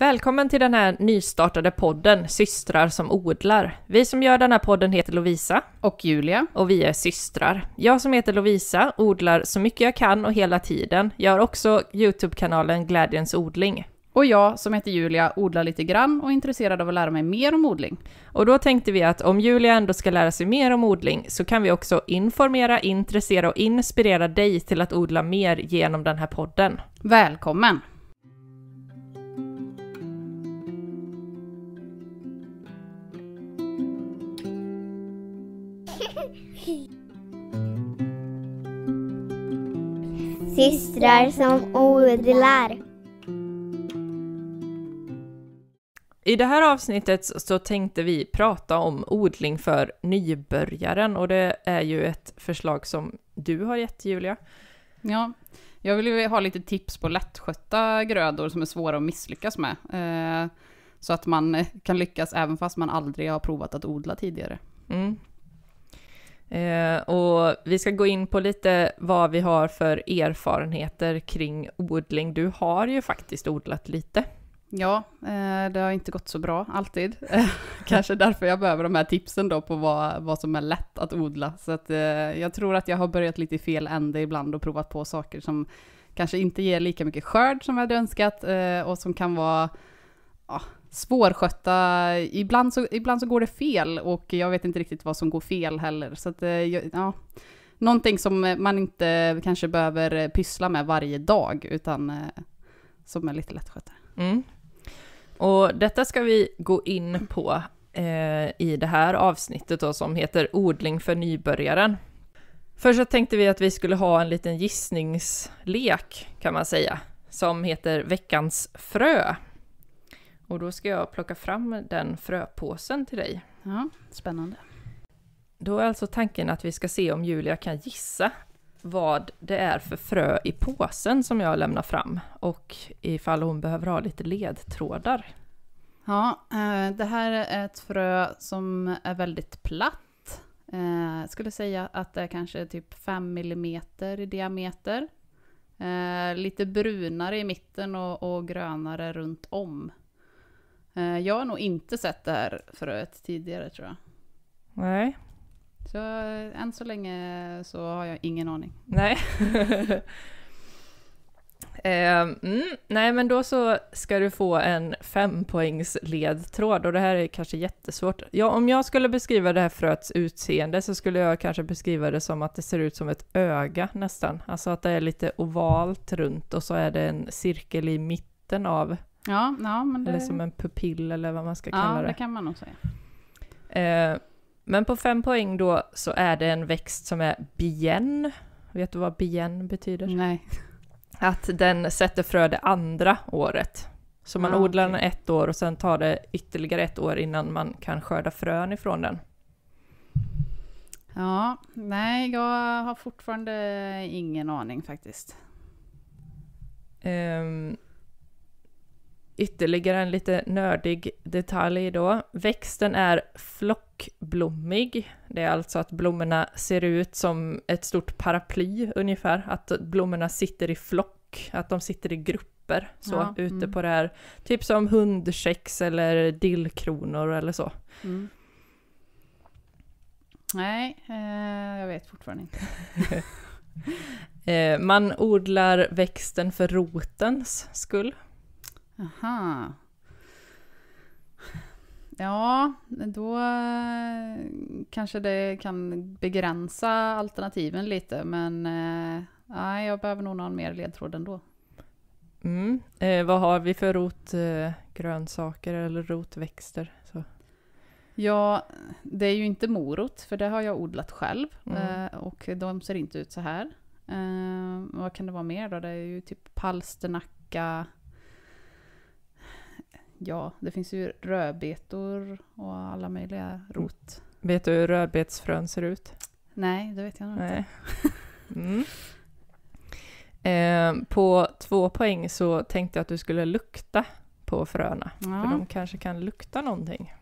Välkommen till den här nystartade podden Systrar som odlar. Vi som gör den här podden heter Lovisa. Och Julia. Och vi är systrar. Jag som heter Lovisa odlar så mycket jag kan och hela tiden. Jag har också YouTube-kanalen Glädjens odling. Och jag som heter Julia odlar lite grann och är intresserad av att lära mig mer om odling. Och då tänkte vi att om Julia ändå ska lära sig mer om odling så kan vi också informera, intressera och inspirera dig till att odla mer genom den här podden. Välkommen! Systrar som odlar. I det här avsnittet så tänkte vi prata om odling för nybörjaren och det är ju ett förslag som du har gett Julia. Ja, jag vill ju ha lite tips på lättskötta grödor som är svåra att misslyckas med. Eh, så att man kan lyckas även fast man aldrig har provat att odla tidigare. Mm. Eh, och vi ska gå in på lite vad vi har för erfarenheter kring odling. Du har ju faktiskt odlat lite. Ja, eh, det har inte gått så bra alltid. Kanske därför jag behöver de här tipsen då på vad, vad som är lätt att odla. Så att, eh, jag tror att jag har börjat lite i fel ände ibland och provat på saker som kanske inte ger lika mycket skörd som jag hade önskat eh, och som kan vara svårskötta, ibland så, ibland så går det fel och jag vet inte riktigt vad som går fel heller. Så att, eh, ja, någonting som eh, man inte kanske behöver eh, pyssla med varje dag utan som är lite lättskötta. Mm. Och detta ska vi gå in på eh, i det här avsnittet då, som heter Odling för nybörjaren. Först så tänkte vi att vi skulle ha en liten gissningslek kan man säga, som heter Veckans frö. Och då ska jag plocka fram den fröpåsen till dig. Ja, spännande. Då är alltså tanken att vi ska se om Julia kan gissa vad det är för frö i påsen som jag lämnar fram och ifall hon behöver ha lite ledtrådar. Ja, eh, det här är ett frö som är väldigt platt. Eh, jag skulle säga att det är kanske typ 5 mm i diameter. Eh, lite brunare i mitten och, och grönare runt om. Eh, jag har nog inte sett det här fröet tidigare tror jag. Nej. Så eh, än så länge så har jag ingen aning. Nej. Ehm, mm, nej men då så ska du få en fempoängs ledtråd och det här är kanske jättesvårt. Ja, om jag skulle beskriva det här fröets utseende så skulle jag kanske beskriva det som att det ser ut som ett öga nästan. Alltså att det är lite ovalt runt och så är det en cirkel i mitten av Ja, ja, men det... Eller som en pupill eller vad man ska kalla ja, det. Ja, det kan man nog säga. Eh, men på fem poäng då så är det en växt som är bien. Vet du vad bien betyder? Nej. Att den sätter frö det andra året. Så man ah, odlar den ett år och sen tar det ytterligare ett år innan man kan skörda frön ifrån den. Ja, nej, jag har fortfarande ingen aning faktiskt. Ehm, ytterligare en lite nördig detalj då. Växten är flockblommig. Det är alltså att blommorna ser ut som ett stort paraply ungefär, att blommorna sitter i flock, att de sitter i grupper så ja, ute mm. på det här, typ som hundkex eller dillkronor eller så. Mm. Nej, eh, jag vet fortfarande inte. Eh, man odlar växten för rotens skull. Aha. Ja, då eh, kanske det kan begränsa alternativen lite men eh, nej, jag behöver nog någon mer ledtråd ändå. Mm. Eh, vad har vi för rotgrönsaker eh, eller rotväxter? Så. Ja, det är ju inte morot för det har jag odlat själv mm. eh, och de ser inte ut så här. Eh, vad kan det vara mer då? Det är ju typ palsternacka, ja, det finns ju rödbetor och alla möjliga rot. Vet du hur rödbetsfrön ser ut? Nej, det vet jag nog Nej. inte. mm. Eh, på två poäng så tänkte jag att du skulle lukta på fröna. Ja. För de kanske kan lukta någonting.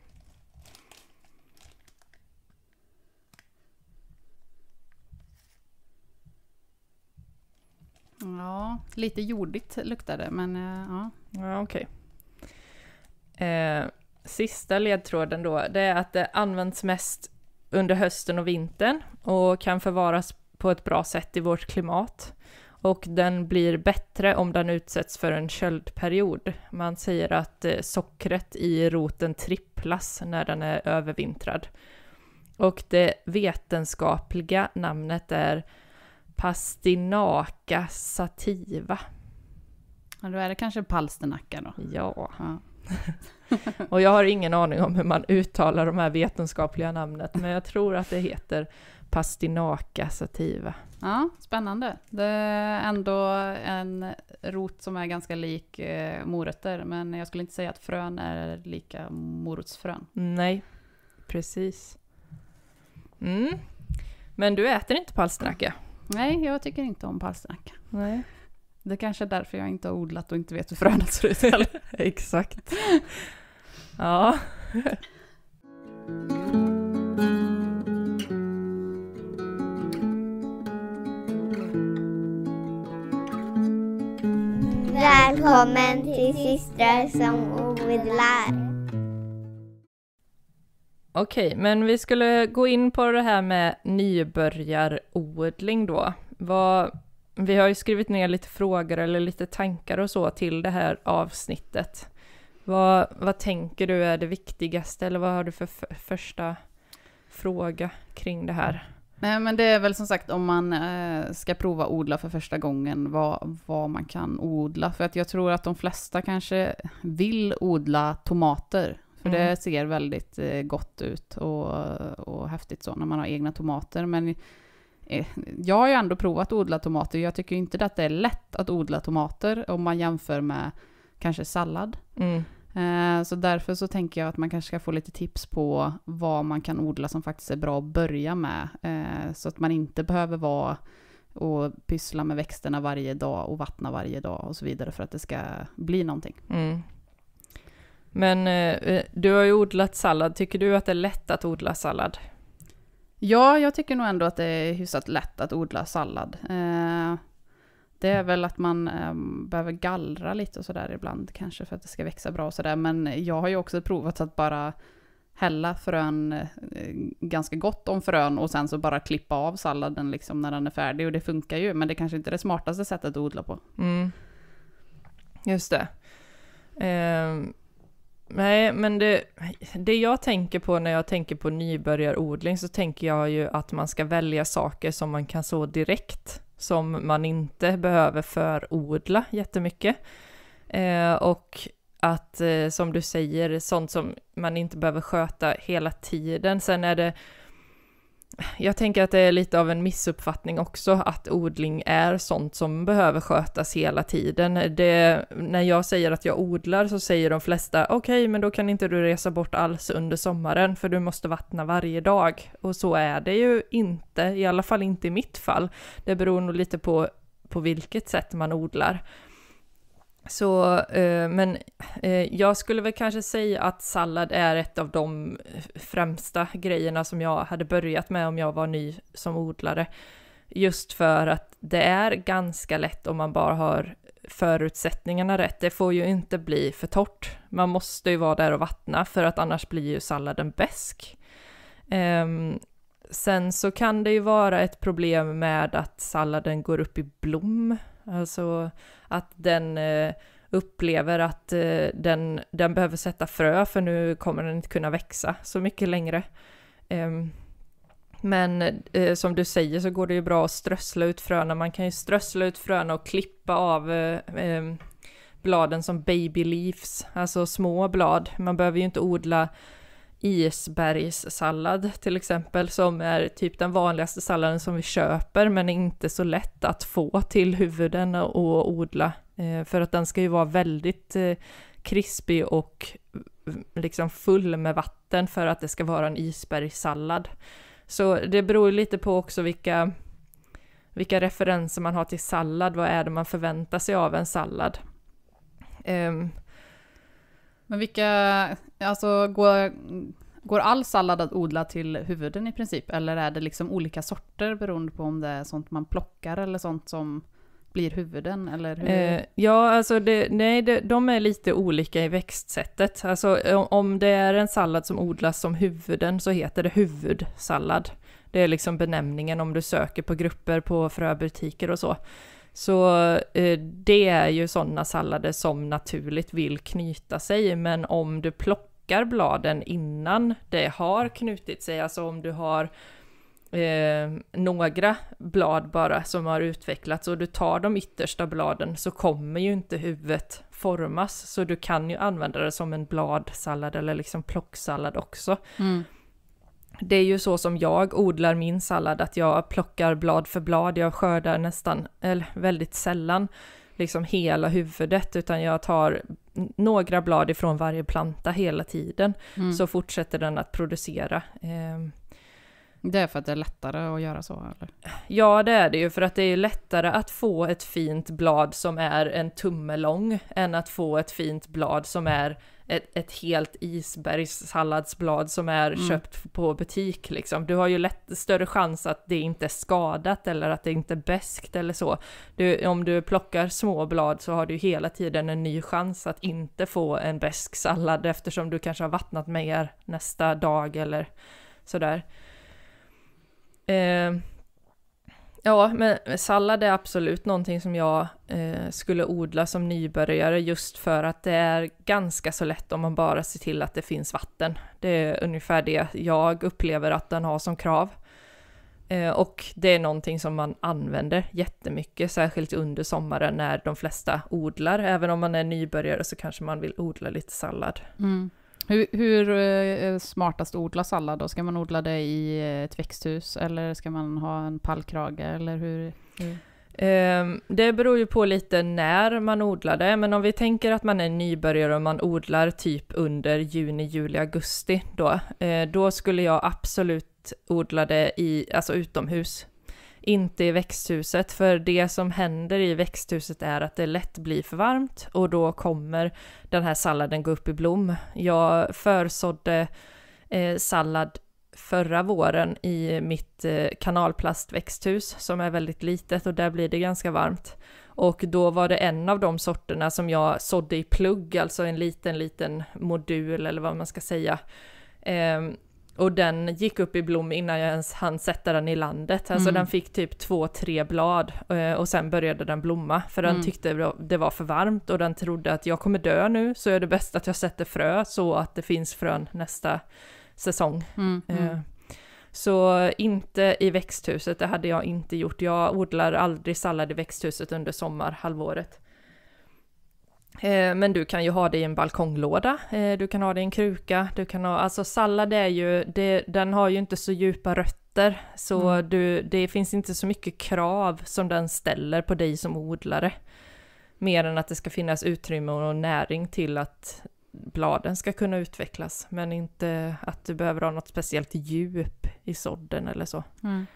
Ja, lite jordigt luktar det men eh, ja. Ja okej. Okay. Eh, sista ledtråden då, det är att det används mest under hösten och vintern och kan förvaras på ett bra sätt i vårt klimat. Och den blir bättre om den utsätts för en köldperiod. Man säger att eh, sockret i roten tripplas när den är övervintrad. Och det vetenskapliga namnet är Pastinaca sativa. Ja, då är det kanske palsternacka då. Ja. ja. och jag har ingen aning om hur man uttalar de här vetenskapliga namnet, men jag tror att det heter pastinaka sativa. Ja, spännande. Det är ändå en rot som är ganska lik eh, morötter, men jag skulle inte säga att frön är lika morotsfrön. Nej, precis. Mm. Men du äter inte palsternacka? Nej, jag tycker inte om palsternacka. Nej. Det kanske är därför jag inte har odlat och inte vet hur fröna ser ut heller. Exakt. Ja. Välkommen till systrar som odlar. Okej, men vi skulle gå in på det här med nybörjarodling då. Vad, vi har ju skrivit ner lite frågor eller lite tankar och så till det här avsnittet. Vad, vad tänker du är det viktigaste eller vad har du för, för första fråga kring det här? Nej, men det är väl som sagt om man eh, ska prova odla för första gången, vad, vad man kan odla. För att jag tror att de flesta kanske vill odla tomater. För mm. det ser väldigt eh, gott ut och, och häftigt så när man har egna tomater. Men Eh, jag har ju ändå provat att odla tomater. Jag tycker inte att det är lätt att odla tomater om man jämför med kanske sallad. Mm. Eh, så därför så tänker jag att man kanske ska få lite tips på vad man kan odla som faktiskt är bra att börja med. Eh, så att man inte behöver vara och pyssla med växterna varje dag och vattna varje dag och så vidare för att det ska bli någonting. Mm. Men du har ju odlat sallad. Tycker du att det är lätt att odla sallad? Ja, jag tycker nog ändå att det är hyfsat lätt att odla sallad. Eh, det är väl att man ehm, behöver gallra lite och sådär ibland kanske för att det ska växa bra och sådär. Men jag har ju också provat att bara hälla frön, eh, ganska gott om frön och sen så bara klippa av salladen liksom när den är färdig och det funkar ju. Men det kanske inte är det smartaste sättet att odla på. Mm. Just det. Ehm, Nej, men det, det jag tänker på när jag tänker på nybörjarodling så tänker jag ju att man ska välja saker som man kan så direkt, som man inte behöver förodla jättemycket. Eh, och att, eh, som du säger, sånt som man inte behöver sköta hela tiden. Sen är det jag tänker att det är lite av en missuppfattning också att odling är sånt som behöver skötas hela tiden. Det, när jag säger att jag odlar så säger de flesta okej, okay, men då kan inte du resa bort alls under sommaren för du måste vattna varje dag. Och så är det ju inte, i alla fall inte i mitt fall. Det beror nog lite på på vilket sätt man odlar. Så, eh, men eh, jag skulle väl kanske säga att sallad är ett av de eh, främsta grejerna som jag hade börjat med om jag var ny som odlare. Just för att det är ganska lätt om man bara har förutsättningarna rätt. Det får ju inte bli för torrt. Man måste ju vara där och vattna för att annars blir ju salladen besk. Ehm, sen så kan det ju vara ett problem med att salladen går upp i blom Alltså att den eh, upplever att eh, den, den behöver sätta frö för nu kommer den inte kunna växa så mycket längre. Ehm, men eh, som du säger så går det ju bra att strössla ut fröna. Man kan ju strössla ut fröna och klippa av ehm, bladen som baby leaves, alltså små blad. Man behöver ju inte odla isbergssallad till exempel, som är typ den vanligaste salladen som vi köper, men är inte så lätt att få till huvuden och odla, eh, för att den ska ju vara väldigt eh, krispig och eh, liksom full med vatten för att det ska vara en isbergssallad. Så det beror lite på också vilka, vilka referenser man har till sallad, vad är det man förväntar sig av en sallad? Um, men vilka, Alltså går, går all sallad att odla till huvuden i princip? Eller är det liksom olika sorter beroende på om det är sånt man plockar eller sånt som blir huvuden? Eller hur? Eh, ja, alltså det, nej, det, de är lite olika i växtsättet. Alltså eh, om det är en sallad som odlas som huvuden så heter det huvudsallad. Det är liksom benämningen om du söker på grupper på fröbutiker och så. Så eh, det är ju sådana sallader som naturligt vill knyta sig, men om du plockar bladen innan det har knutit sig, alltså om du har eh, några blad bara som har utvecklats och du tar de yttersta bladen så kommer ju inte huvudet formas, så du kan ju använda det som en bladsallad eller liksom plocksallad också. Mm det är ju så som jag odlar min sallad, att jag plockar blad för blad, jag skördar nästan, eller väldigt sällan, liksom hela huvudet, utan jag tar några blad ifrån varje planta hela tiden, mm. så fortsätter den att producera. Ehm, det är för att det är lättare att göra så? Eller? Ja, det är det ju, för att det är lättare att få ett fint blad som är en tumme lång, än att få ett fint blad som är ett, ett helt isbergssalladsblad som är mm. köpt på butik liksom. Du har ju lätt, större chans att det inte är skadat eller att det inte är beskt eller så. Du, om du plockar små blad så har du hela tiden en ny chans att inte få en besk sallad eftersom du kanske har vattnat mer nästa dag eller sådär. Eh, Ja, men sallad är absolut någonting som jag eh, skulle odla som nybörjare just för att det är ganska så lätt om man bara ser till att det finns vatten. Det är ungefär det jag upplever att den har som krav. Eh, och det är någonting som man använder jättemycket, särskilt under sommaren när de flesta odlar. Även om man är nybörjare så kanske man vill odla lite sallad. Mm. Hur, hur eh, smartast odla sallad då? Ska man odla det i ett eh, växthus eller ska man ha en pallkrage eller hur? hur? Ehm, det beror ju på lite när man odlar det, men om vi tänker att man är nybörjare och man odlar typ under juni, juli, augusti då, eh, då skulle jag absolut odla det i, alltså utomhus inte i växthuset, för det som händer i växthuset är att det lätt blir för varmt och då kommer den här salladen gå upp i blom. Jag försådde eh, sallad förra våren i mitt eh, kanalplastväxthus som är väldigt litet och där blir det ganska varmt. Och då var det en av de sorterna som jag sådde i plugg, alltså en liten, liten modul eller vad man ska säga. Eh, och den gick upp i blom innan jag ens hann sätta den i landet. Alltså mm. den fick typ två, tre blad eh, och sen började den blomma. För den mm. tyckte det var för varmt och den trodde att jag kommer dö nu så är det bäst att jag sätter frö så att det finns frön nästa säsong. Mm. Eh. Mm. Så inte i växthuset, det hade jag inte gjort. Jag odlar aldrig sallad i växthuset under sommarhalvåret. Eh, men du kan ju ha det i en balkonglåda, eh, du kan ha det i en kruka, du kan ha, alltså sallad är ju, det, den har ju inte så djupa rötter så mm. du, det finns inte så mycket krav som den ställer på dig som odlare. Mer än att det ska finnas utrymme och näring till att bladen ska kunna utvecklas men inte att du behöver ha något speciellt djup i sådden eller så. Mm.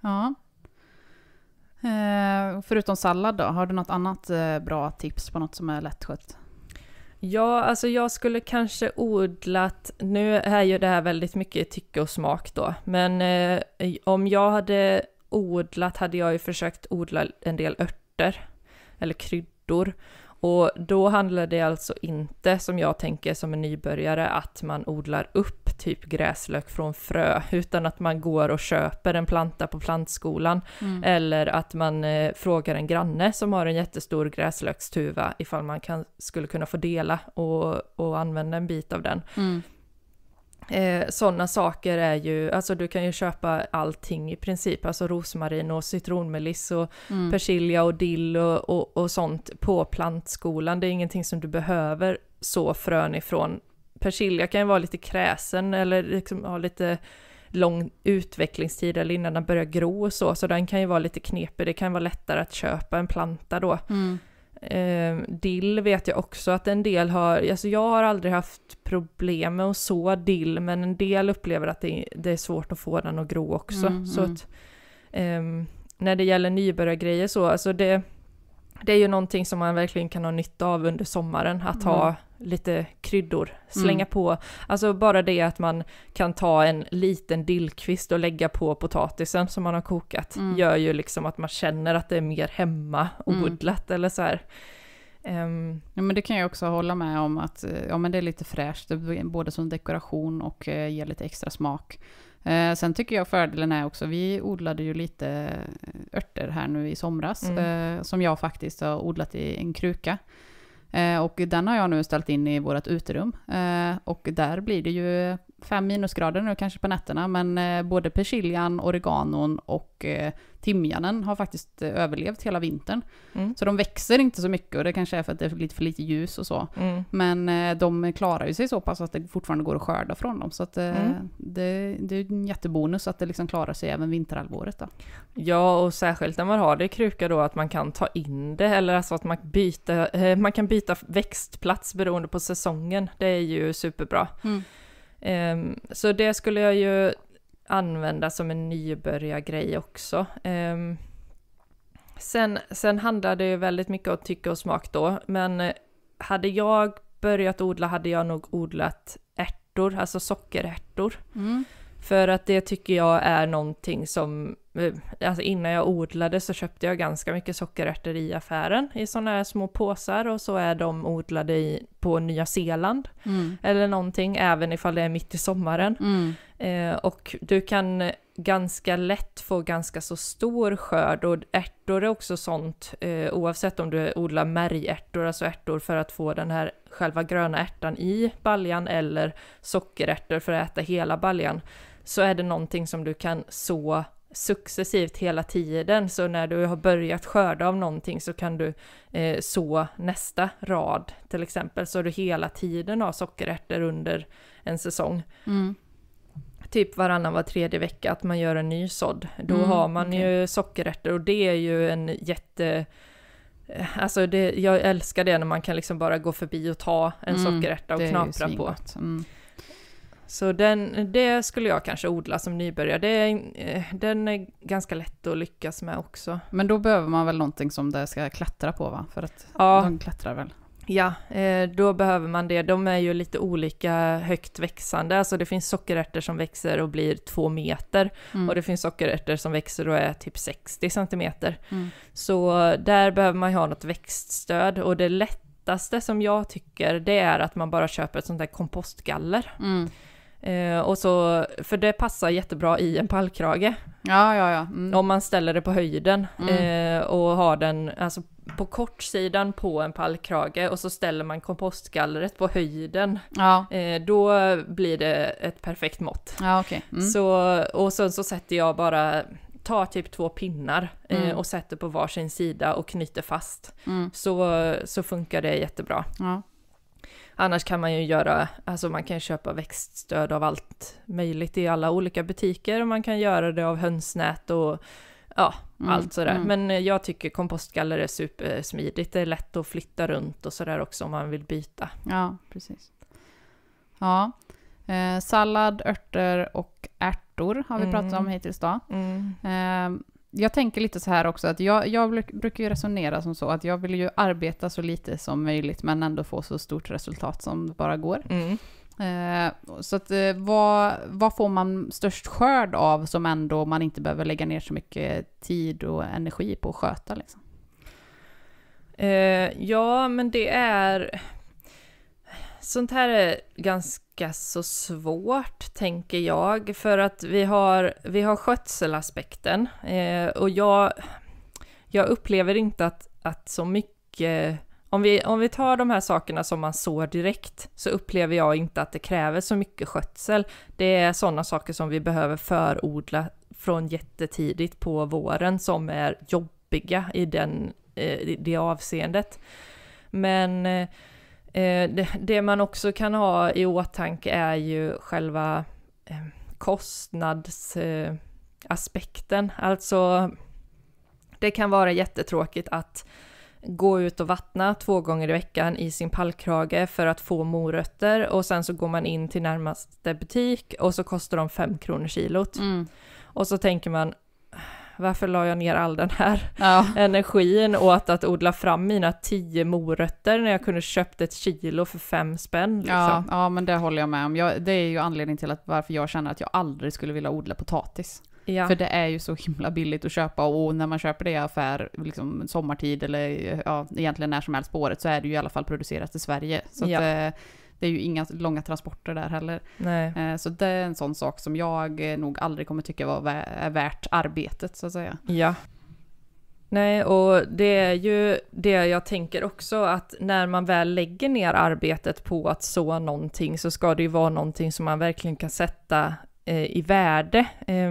Ja, Eh, förutom sallad då, har du något annat eh, bra tips på något som är lättskött? Ja, alltså jag skulle kanske odlat, nu är ju det här väldigt mycket tycke och smak då, men eh, om jag hade odlat hade jag ju försökt odla en del örter eller kryddor. Och då handlar det alltså inte, som jag tänker som en nybörjare, att man odlar upp typ gräslök från frö, utan att man går och köper en planta på plantskolan. Mm. Eller att man eh, frågar en granne som har en jättestor gräslökstuva ifall man kan, skulle kunna få dela och, och använda en bit av den. Mm. Eh, Sådana saker är ju, alltså du kan ju köpa allting i princip, alltså rosmarin och citronmeliss och mm. persilja och dill och, och, och, sånt på plantskolan. Det är ingenting som du behöver så frön ifrån persilja kan ju vara lite kräsen eller liksom ha lite lång utvecklingstid eller innan den börjar gro och så, så den kan ju vara lite knepig. Det kan vara lättare att köpa en planta då. Mm. Eh, dill vet jag också att en del har, alltså jag har aldrig haft problem med att så dill, men en del upplever att det, det är svårt att få den att gro också. Mm, så mm. att, eh, när det gäller nybörjargrejer så, alltså det, det är ju någonting som man verkligen kan ha nytta av under sommaren, att mm. ha lite kryddor, slänga mm. på. Alltså bara det att man kan ta en liten dillkvist och lägga på potatisen som man har kokat mm. gör ju liksom att man känner att det är mer hemma mm. odlat mm. eller så här. Um, ja, men det kan jag också hålla med om att eh, ja, men det är lite fräscht, både som dekoration och eh, ger lite extra smak. Eh, sen tycker jag fördelen är också, vi odlade ju lite eh, örter här nu i somras, mm. eh, som jag faktiskt har odlat i en kruka. Eh, och den har jag nu ställt in i vårt uterum. Eh, och där blir det ju fem minusgrader nu kanske på nätterna, men eh, både persiljan, oreganon och eh, timjanen har faktiskt eh, överlevt hela vintern. Mm. Så de växer inte så mycket och det kanske är för att det är lite för lite ljus och så. Mm. Men de klarar ju sig så pass att det fortfarande går att skörda från dem. Så att, mm. det, det, är en jättebonus att det liksom klarar sig även vinterhalvåret. Ja, och särskilt när man har det i kruka då att man kan ta in det eller alltså att man, byta, man kan byta växtplats beroende på säsongen. Det är ju superbra. Mm. Um, så det skulle jag ju använda som en nybörjargrej också. Um, sen, sen handlar det ju väldigt mycket om tycke och smak då, men eh, hade jag börjat odla hade jag nog odlat ärtor, alltså sockerärtor. Mm. För att det tycker jag är någonting som alltså innan jag odlade så köpte jag ganska mycket sockerärtor i affären i sådana här små påsar och så är de odlade i, på Nya Zeeland mm. eller någonting, även ifall det är mitt i sommaren. Mm. Eh, och du kan ganska lätt få ganska så stor skörd och ärtor är också sånt eh, oavsett om du odlar märgärtor, alltså ärtor för att få den här själva gröna ärtan i baljan eller sockerärtor för att äta hela baljan så är det någonting som du kan så successivt hela tiden. Så när du har börjat skörda av någonting så kan du eh, så nästa rad till exempel. Så du hela tiden har sockerärtor under en säsong. Mm. Typ varannan var tredje vecka att man gör en ny sådd. Då mm, har man okay. ju sockerärtor och det är ju en jätte... Eh, alltså det, jag älskar det när man kan liksom bara gå förbi och ta en mm, sockerärta och knapra på. Mm. Så den, det skulle jag kanske odla som nybörjare. Det eh, den är ganska lätt att lyckas med också. Men då behöver man väl någonting som det ska klättra på va? För att ja. de klättrar väl? Ja, eh, då behöver man det. De är ju lite olika högt växande. Alltså det finns sockerärtor som växer och blir två meter. Mm. Och det finns sockerärtor som växer och är typ 60 centimeter. Mm. Så där behöver man ju ha något växtstöd. Och det lättaste som jag tycker, det är att man bara köper ett sånt där kompostgaller. Mm. Eh, och så, för det passar jättebra i en pallkrage. Ja, ja, ja. Mm. Om man ställer det på höjden mm. eh, och har den alltså, på kortsidan på en pallkrage och så ställer man kompostgallret på höjden. Ja. Eh, då blir det ett perfekt mått. Ja, okay. Mm. så, och sen så sätter jag bara tar typ två pinnar eh, mm. och sätter på varsin sida och knyter fast. Mm. Så, så funkar det jättebra. Ja. Annars kan man ju göra, alltså man kan köpa växtstöd av allt möjligt i alla olika butiker och man kan göra det av hönsnät och ja, mm, allt sådär. Mm. Men eh, jag tycker kompostgaller är supersmidigt, det är lätt att flytta runt och sådär också om man vill byta. Ja, precis. Ja, eh, sallad, örter och ärtor har vi pratat om mm. hittills då. Mm. Eh, jag tänker lite så här också, att jag, jag, brukar ju resonera som så att jag vill ju arbeta så lite som möjligt men ändå få så stort resultat som det bara går. Mm. Eh, så att, eh, vad, vad får man störst skörd av som ändå man inte behöver lägga ner så mycket tid och energi på att sköta? Liksom? Eh, ja, men det är sånt här är ganska så svårt, tänker jag, för att vi har, vi har skötselaspekten eh, och jag, jag upplever inte att, att så mycket om vi, om vi tar de här sakerna som man sår direkt så upplever jag inte att det kräver så mycket skötsel. Det är sådana saker som vi behöver förodla från jättetidigt på våren som är jobbiga i den, eh, det avseendet. Men eh, Eh, det, man också kan ha i åtanke är ju själva eh, kostnadsaspekten. Alltså, det kan vara jättetråkigt att gå ut och vattna två gånger i veckan i sin pallkrage för att få morötter och sen så går man in till närmaste butik och så kostar de fem kronor kilot. Mm. Och så tänker man, varför la jag ner all den här ja. energin åt att odla fram mina tio morötter när jag kunde köpt ett kilo för fem spänn? Liksom. Ja, ja, men det håller jag med om. Jag, det är ju anledningen till att varför jag känner att jag aldrig skulle vilja odla potatis. Ja. För det är ju så himla billigt att köpa och när man köper det i affär, liksom sommartid eller ja, egentligen när som helst på året så är det ju i alla fall producerat i Sverige. Så ja. att, eh, det är ju inga långa transporter där heller. Nej. Eh, så det är en sån sak som jag eh, nog aldrig kommer tycka var är värt arbetet så att säga. Ja. Nej, och det är ju det jag tänker också att när man väl lägger ner arbetet på att så någonting så ska det ju vara någonting som man verkligen kan sätta eh, i värde. Eh,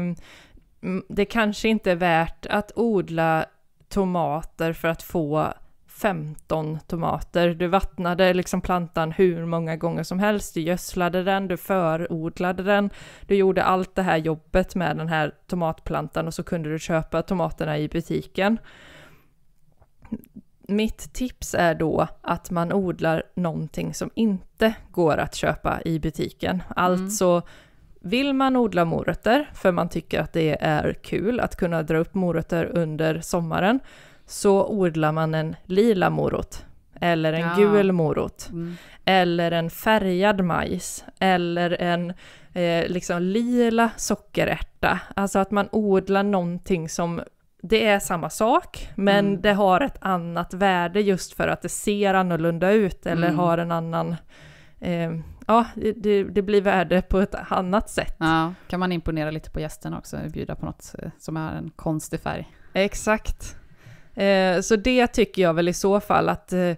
det kanske inte är värt att odla tomater för att få 15 tomater. Du vattnade liksom plantan hur många gånger som helst, du gödslade den, du förodlade den, du gjorde allt det här jobbet med den här tomatplantan och så kunde du köpa tomaterna i butiken. Mitt tips är då att man odlar någonting som inte går att köpa i butiken. Alltså mm. Vill man odla morötter för man tycker att det är kul att kunna dra upp morötter under sommaren, så odlar man en lila morot eller en ja. gul morot, mm. eller en färgad majs, eller en eh, liksom lila sockerärta. Alltså att man odlar någonting som, det är samma sak, men mm. det har ett annat värde just för att det ser annorlunda ut eller mm. har en annan, eh, ja, det, det, blir värde på ett annat sätt. Ja, kan man imponera lite på gästerna också, bjuda på något eh, som är en konstig färg. Exakt. Eh, så det tycker jag väl i så fall att, eh,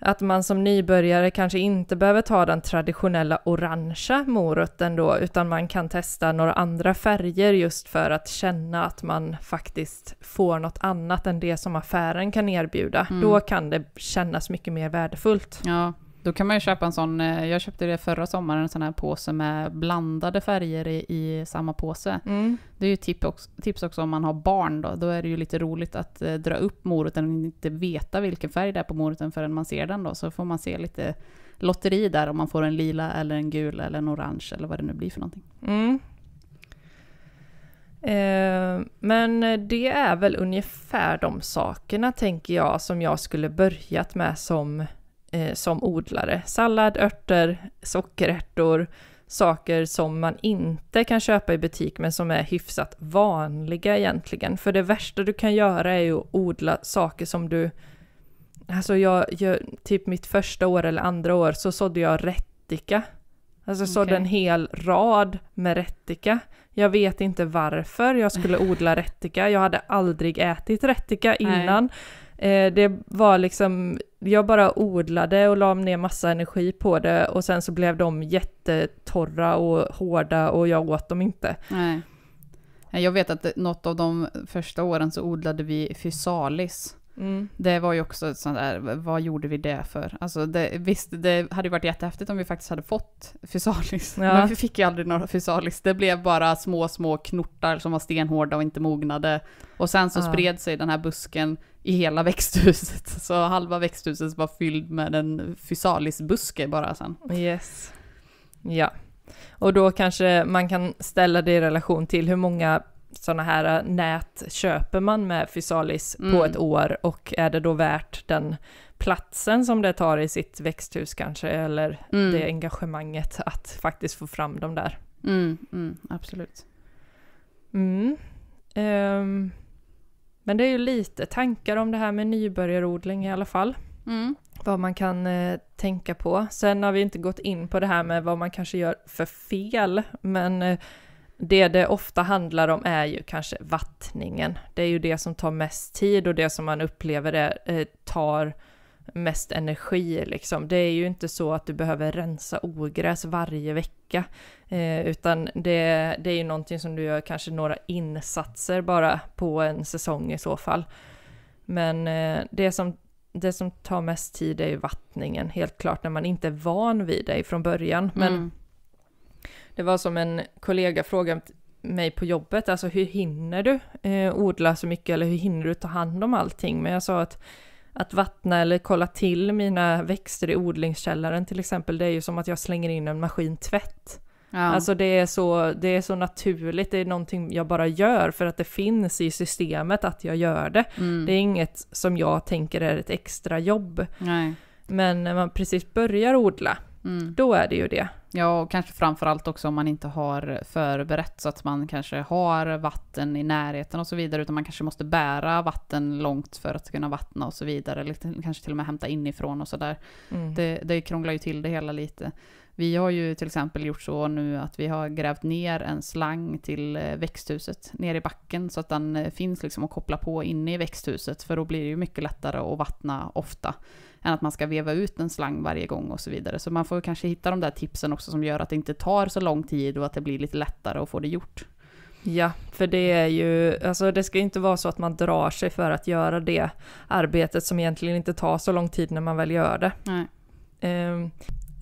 att man som nybörjare kanske inte behöver ta den traditionella orangea morötten då, utan man kan testa några andra färger just för att känna att man faktiskt får något annat än det som affären kan erbjuda. Mm. Då kan det kännas mycket mer värdefullt. Ja, då kan man ju köpa en sån, eh, jag köpte det förra sommaren, en sån här påse med blandade färger i, i samma påse. Mm. Det är ju tips också, tips också om man har barn då, då är det ju lite roligt att eh, dra upp moroten och inte veta vilken färg det är på moroten förrän man ser den då, så får man se lite lotteri där om man får en lila eller en gul eller en orange eller vad det nu blir för någonting. Mm. Eh, men det är väl ungefär de sakerna tänker jag som jag skulle börjat med som eh, som odlare. Sallad, örter, sockerärtor, saker som man inte kan köpa i butik men som är hyfsat vanliga egentligen. För det värsta du kan göra är ju att odla saker som du... Alltså jag, jag typ mitt första år eller andra år så sådde jag rättika. Alltså jag sådde okay. en hel rad med rättika. Jag vet inte varför jag skulle odla rättika. Jag hade aldrig ätit rättika innan. Nej. Eh, det var liksom, jag bara odlade och la ner massa energi på det och sen så blev de jättetorra och hårda och jag åt dem inte. Nej. Jag vet att något av de första åren så odlade vi fysalis. Mm. Det var ju också ett sånt där, vad gjorde vi det för? Alltså det, visst, det hade ju varit jättehäftigt om vi faktiskt hade fått fysalis. Ja. Men vi fick ju aldrig några fysalis. Det blev bara små, små knortar som var stenhårda och inte mognade. Och sen så ja. spred sig den här busken i hela växthuset. Så halva växthuset var fylld med en fysalisbuske bara sen. Yes. Ja. Och då kanske man kan ställa det i relation till hur många sådana här äh, nät köper man med Physalis mm. på ett år och är det då värt den platsen som det tar i sitt växthus kanske eller mm. det engagemanget att faktiskt få fram dem där. Mm, mm absolut. Um, men det är ju lite tankar om det här med nybörjarodling i alla fall. Mm. Vad man kan eh, tänka på. Sen har vi inte gått in på det här med vad man kanske gör för fel, men eh, det det ofta handlar om är ju kanske vattningen. Det är ju det som tar mest tid och det som man upplever är, eh, tar mest energi liksom. Det är ju inte så att du behöver rensa ogräs varje vecka, eh, utan det, det är ju någonting som du gör kanske några insatser bara på en säsong i så fall. Men eh, det, som, det som tar mest tid är ju vattningen, helt klart, när man inte är van vid det från början. Men mm det var som en kollega frågade mig på jobbet, alltså hur hinner du eh, odla så mycket eller hur hinner du ta hand om allting? Men jag sa att att vattna eller kolla till mina växter i odlingskällaren till exempel, det är ju som att jag slänger in en maskintvätt. Ja. Alltså det är, så, det är så naturligt, det är någonting jag bara gör för att det finns i systemet att jag gör det. Mm. Det är inget som jag tänker är ett extra jobb. Nej. Men när man precis börjar odla, Mm. Då är det ju det. Ja, och kanske framförallt också om man inte har förberett så att man kanske har vatten i närheten och så vidare, utan man kanske måste bära vatten långt för att kunna vattna och så vidare, eller kanske till och med hämta inifrån och sådär. Mm. Det, det krånglar ju till det hela lite. Vi har ju till exempel gjort så nu att vi har grävt ner en slang till eh, växthuset, ner i backen, så att den eh, finns liksom att koppla på inne i växthuset, för då blir det ju mycket lättare att vattna ofta än att man ska veva ut en slang varje gång och så vidare. Så man får kanske hitta de där tipsen också som gör att det inte tar så lång tid och att det blir lite lättare att få det gjort. Ja, för det är ju, alltså det ska ju inte vara så att man drar sig för att göra det arbetet som egentligen inte tar så lång tid när man väl gör det. Um,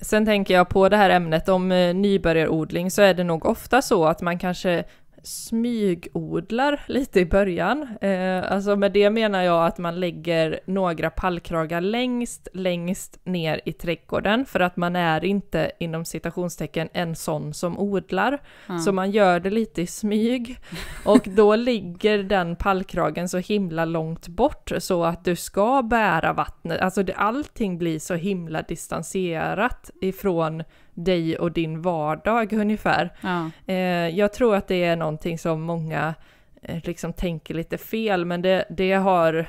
sen tänker jag på det här ämnet om eh, nybörjarodling så är det nog ofta så att man kanske smygodlar lite i början. Eh, alltså med det menar jag att man lägger några pallkragar längst, längst ner i trädgården för att man är inte inom citationstecken en sån som odlar. Mm. Så man gör det lite i smyg och då ligger den pallkragen så himla långt bort så att du ska bära vattnet. Alltså det, allting blir så himla distanserat ifrån dig och din vardag ungefär. Ja. Eh, jag tror att det är någonting som många eh, liksom tänker lite fel, men det, det har,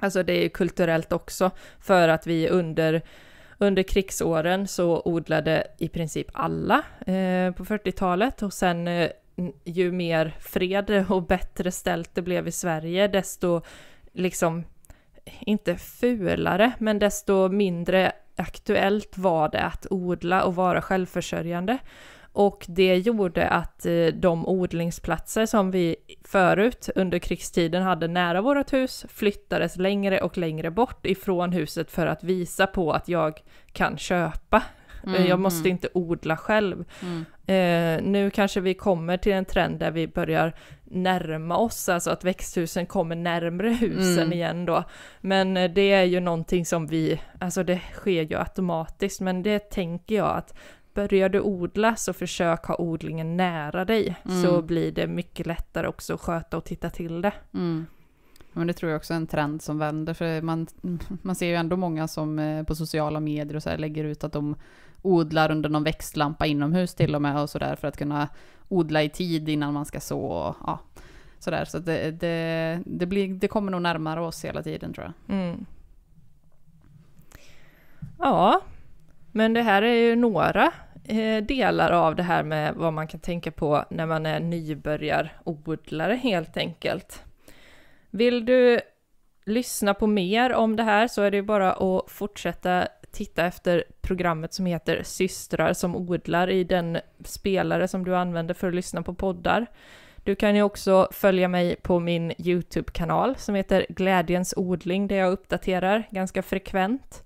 alltså det är ju kulturellt också, för att vi under under krigsåren så odlade i princip alla eh, på 40-talet och sen eh, ju mer fred och bättre ställt det blev i Sverige, desto liksom, inte fulare, men desto mindre aktuellt var det att odla och vara självförsörjande. Och det gjorde att eh, de odlingsplatser som vi förut under krigstiden hade nära vårt hus flyttades längre och längre bort ifrån huset för att visa på att jag kan köpa. Eh, mm, jag måste mm. inte odla själv. Mm. Eh, nu kanske vi kommer till en trend där vi börjar närma oss, alltså att växthusen kommer närmre husen mm. igen då. Men eh, det är ju någonting som vi, alltså det sker ju automatiskt, men det tänker jag att börjar du odla så försök ha odlingen nära dig, mm. så blir det mycket lättare också att sköta och titta till det. Mm. Men det tror jag också är en trend som vänder, för man, man ser ju ändå många som eh, på sociala medier och så lägger ut att de odlar under någon växtlampa inomhus till och med och sådär för att kunna odla i tid innan man ska så och ja, sådär. Så det, det, det, blir, det kommer nog närmare oss hela tiden tror jag. Mm. Ja, men det här är ju några eh, delar av det här med vad man kan tänka på när man är nybörjarodlare helt enkelt. Vill du lyssna på mer om det här så är det bara att fortsätta titta efter programmet som heter Systrar som odlar i den spelare som du använder för att lyssna på poddar. Du kan ju också följa mig på min YouTube-kanal som heter Glädjens odling där jag uppdaterar ganska frekvent.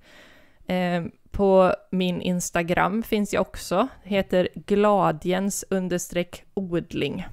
Eh, på min Instagram finns jag också, heter gladjens understreck odling.